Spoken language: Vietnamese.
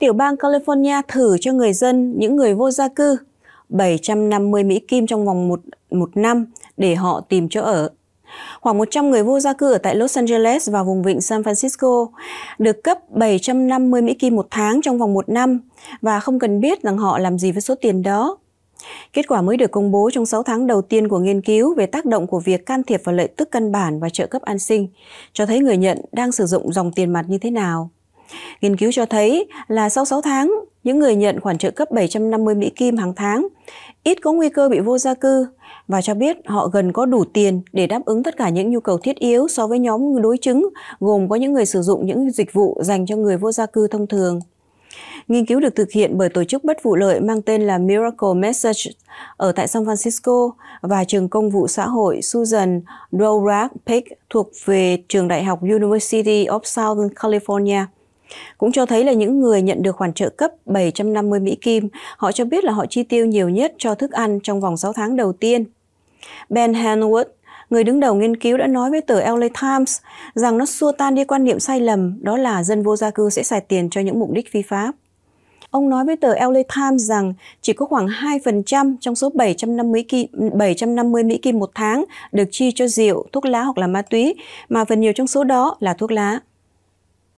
tiểu bang California thử cho người dân, những người vô gia cư, 750 Mỹ Kim trong vòng một, một năm để họ tìm chỗ ở. Khoảng 100 người vô gia cư ở tại Los Angeles và vùng vịnh San Francisco được cấp 750 Mỹ Kim một tháng trong vòng một năm và không cần biết rằng họ làm gì với số tiền đó. Kết quả mới được công bố trong 6 tháng đầu tiên của nghiên cứu về tác động của việc can thiệp vào lợi tức căn bản và trợ cấp an sinh, cho thấy người nhận đang sử dụng dòng tiền mặt như thế nào. Nghiên cứu cho thấy là sau 6 tháng, những người nhận khoản trợ cấp 750 Mỹ Kim hàng tháng ít có nguy cơ bị vô gia cư và cho biết họ gần có đủ tiền để đáp ứng tất cả những nhu cầu thiết yếu so với nhóm đối chứng gồm có những người sử dụng những dịch vụ dành cho người vô gia cư thông thường. Nghiên cứu được thực hiện bởi tổ chức bất vụ lợi mang tên là Miracle Message ở tại San Francisco và trường công vụ xã hội Susan Dvorak Peck thuộc về trường đại học University of Southern California – cũng cho thấy là những người nhận được khoản trợ cấp 750 Mỹ Kim, họ cho biết là họ chi tiêu nhiều nhất cho thức ăn trong vòng 6 tháng đầu tiên. Ben Hanwood, người đứng đầu nghiên cứu đã nói với tờ LA Times rằng nó xua tan đi quan niệm sai lầm đó là dân vô gia cư sẽ xài tiền cho những mục đích phi pháp. Ông nói với tờ LA Times rằng chỉ có khoảng 2% trong số 750, mỹ kim, 750 Mỹ Kim một tháng được chi cho rượu, thuốc lá hoặc là ma túy, mà phần nhiều trong số đó là thuốc lá.